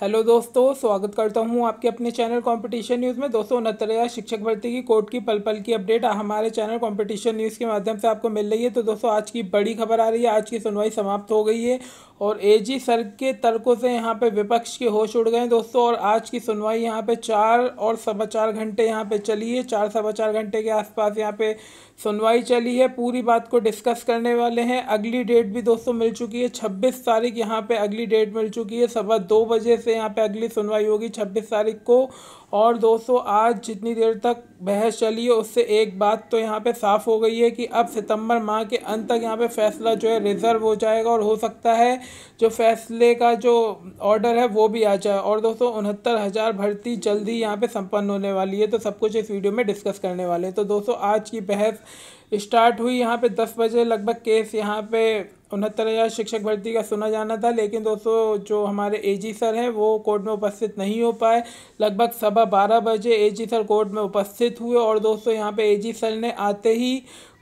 hello दोस्तों स्वागत करता हूं आपके अपने चैनल कंपटीशन न्यूज़ में दोस्तों उनहत्तरवा शिक्षक भर्ती की कोर्ट की पल पल की अपडेट हमारे चैनल कंपटीशन न्यूज़ के माध्यम से आपको मिल रही है तो दोस्तों आज की बड़ी खबर आ रही है आज की सुनवाई समाप्त हो गई है और एजी सर के तर्कों से यहाँ पर विपक्ष के होश उड़ गए दोस्तों और आज की सुनवाई यहाँ पर चार और सवा चार घंटे यहाँ पर चली है चार सवा चार घंटे के आसपास यहाँ पर सुनवाई चली है पूरी बात को डिस्कस करने वाले हैं अगली डेट भी दोस्तों मिल चुकी है छब्बीस तारीख यहाँ पर अगली डेट मिल चुकी है सवा दो बजे से यहाँ पे अगली सुनवाई होगी छब्बीस तारीख को और दोस्तों आज जितनी देर तक बहस चली है उससे एक बात तो यहाँ पे साफ़ हो गई है कि अब सितंबर माह के अंत तक यहाँ पे फैसला जो है रिज़र्व हो जाएगा और हो सकता है जो फैसले का जो ऑर्डर है वो भी आ जाए और दोस्तों उनहत्तर हज़ार भर्ती जल्द ही यहाँ पे संपन्न होने वाली है तो सब कुछ इस वीडियो में डिस्कस करने वाले हैं तो दोस्तों आज की बहस स्टार्ट हुई यहाँ पे दस बजे लगभग केस यहाँ पे उनहत्तर हज़ार शिक्षक भर्ती का सुना जाना था लेकिन दोस्तों जो हमारे एजी सर हैं वो कोर्ट में उपस्थित नहीं हो पाए लगभग सवा बारह बजे एजी सर कोर्ट में उपस्थित हुए और दोस्तों यहाँ पे एजी सर ने आते ही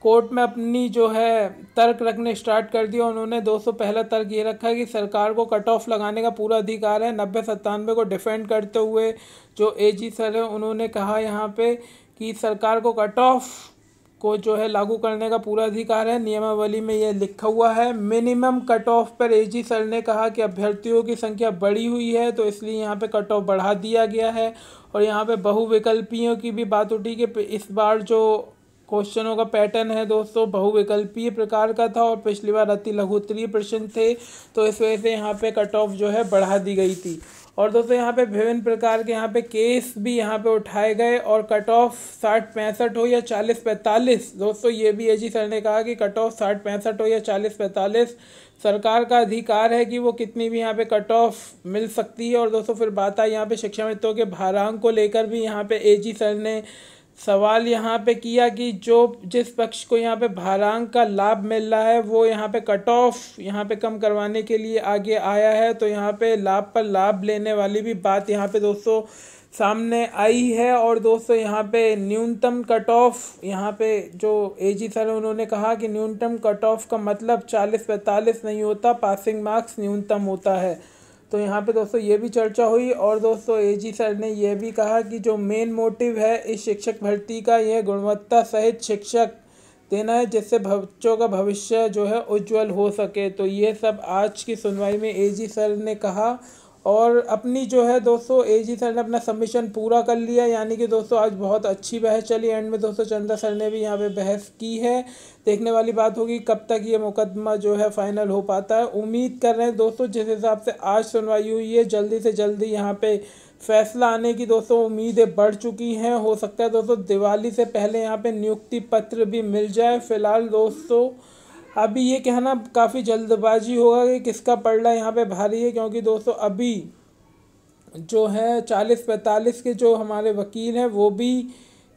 कोर्ट में अपनी जो है तर्क रखने स्टार्ट कर दिया उन्होंने दोस्तों पहला तर्क ये रखा कि सरकार को कट ऑफ लगाने का पूरा अधिकार है नब्बे सत्तानवे को डिफेंड करते हुए जो जी सर हैं उन्होंने कहा यहाँ पर कि सरकार को कट ऑफ को जो है लागू करने का पूरा अधिकार है नियमावली में यह लिखा हुआ है मिनिमम कट ऑफ पर एजी सर ने कहा कि अभ्यर्थियों की संख्या बढ़ी हुई है तो इसलिए यहाँ पे कट ऑफ बढ़ा दिया गया है और यहाँ पे बहुविकल्पियों की भी बात उठी कि इस बार जो क्वेश्चनों का पैटर्न है दोस्तों बहुविकल्पीय प्रकार का था और पिछली बार अति लघुत्तरीय प्रश्न थे तो इस वजह से यहाँ पे कट ऑफ जो है बढ़ा दी गई थी और दोस्तों यहाँ पे विभिन्न प्रकार के यहाँ पे केस भी यहाँ पे उठाए गए और कट ऑफ साठ पैंसठ हो या चालीस पैंतालीस दोस्तों ये भी एजी सर ने कहा कि कट ऑफ साठ पैंसठ हो या चालीस पैंतालीस सरकार का अधिकार है कि वो कितनी भी यहाँ पे कट ऑफ मिल सकती है और दोस्तों फिर बात आई यहाँ पे शिक्षा मित्रों के भारांग को लेकर भी यहाँ पे ए सर ने सवाल यहाँ पे किया कि जो जिस पक्ष को यहाँ पे भारांग का लाभ मिल रहा है वो यहाँ पे कट ऑफ यहाँ पे कम करवाने के लिए आगे आया है तो यहाँ पे लाभ पर लाभ लेने वाली भी बात यहाँ पे दोस्तों सामने आई है और दोस्तों यहाँ पे न्यूनतम कट ऑफ यहाँ पे जो ए जी सर उन्होंने कहा कि न्यूनतम कट ऑफ का मतलब चालीस पैंतालीस नहीं होता पासिंग मार्क्स न्यूनतम होता है तो यहाँ पे दोस्तों ये भी चर्चा हुई और दोस्तों एजी सर ने यह भी कहा कि जो मेन मोटिव है इस शिक्षक भर्ती का यह गुणवत्ता सहित शिक्षक देना है जिससे बच्चों का भविष्य जो है उज्जवल हो सके तो ये सब आज की सुनवाई में एजी सर ने कहा और अपनी जो है दोस्तों ए जी सर ने अपना सबमिशन पूरा कर लिया यानी कि दोस्तों आज बहुत अच्छी बहस चली एंड में दोस्तों चंदा सर ने भी यहाँ पे बहस की है देखने वाली बात होगी कब तक ये मुकदमा जो है फाइनल हो पाता है उम्मीद कर रहे हैं दोस्तों जिस हिसाब से आज सुनवाई हुई है जल्दी से जल्दी यहाँ पर फैसला आने की दोस्तों उम्मीदें बढ़ चुकी हैं हो सकता है दोस्तों दिवाली से पहले यहाँ पर नियुक्ति पत्र भी मिल जाए फिलहाल दोस्तों अभी ये कहना काफ़ी जल्दबाजी होगा कि किसका पड़ला यहाँ पे भारी है क्योंकि दोस्तों अभी जो है चालीस पैंतालीस के जो हमारे वकील हैं वो भी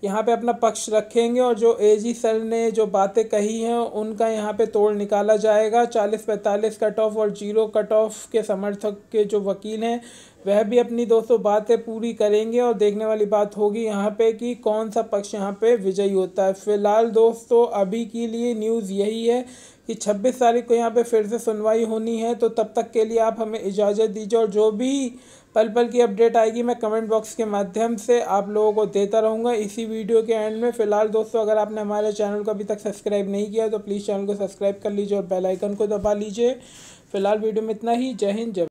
यहाँ पे अपना पक्ष रखेंगे और जो एजी सर ने जो बातें कही हैं उनका यहाँ पे तोड़ निकाला जाएगा चालीस पैंतालीस कट ऑफ और जीरो कट ऑफ के समर्थक के जो वकील हैं वह भी अपनी दोस्तों बातें पूरी करेंगे और देखने वाली बात होगी यहाँ पे कि कौन सा पक्ष यहाँ पे विजयी होता है फिलहाल दोस्तों अभी के लिए न्यूज़ यही है कि 26 तारीख को यहाँ पे फिर से सुनवाई होनी है तो तब तक के लिए आप हमें इजाज़त दीजिए और जो भी पल पल की अपडेट आएगी मैं कमेंट बॉक्स के माध्यम से आप लोगों को देता रहूँगा इसी वीडियो के एंड में फिलहाल दोस्तों अगर आपने हमारे चैनल को अभी तक सब्सक्राइब नहीं किया तो प्लीज़ चैनल को सब्सक्राइब कर लीजिए और बेलाइकन को दबा लीजिए फिलहाल वीडियो में इतना ही जय हिंद जय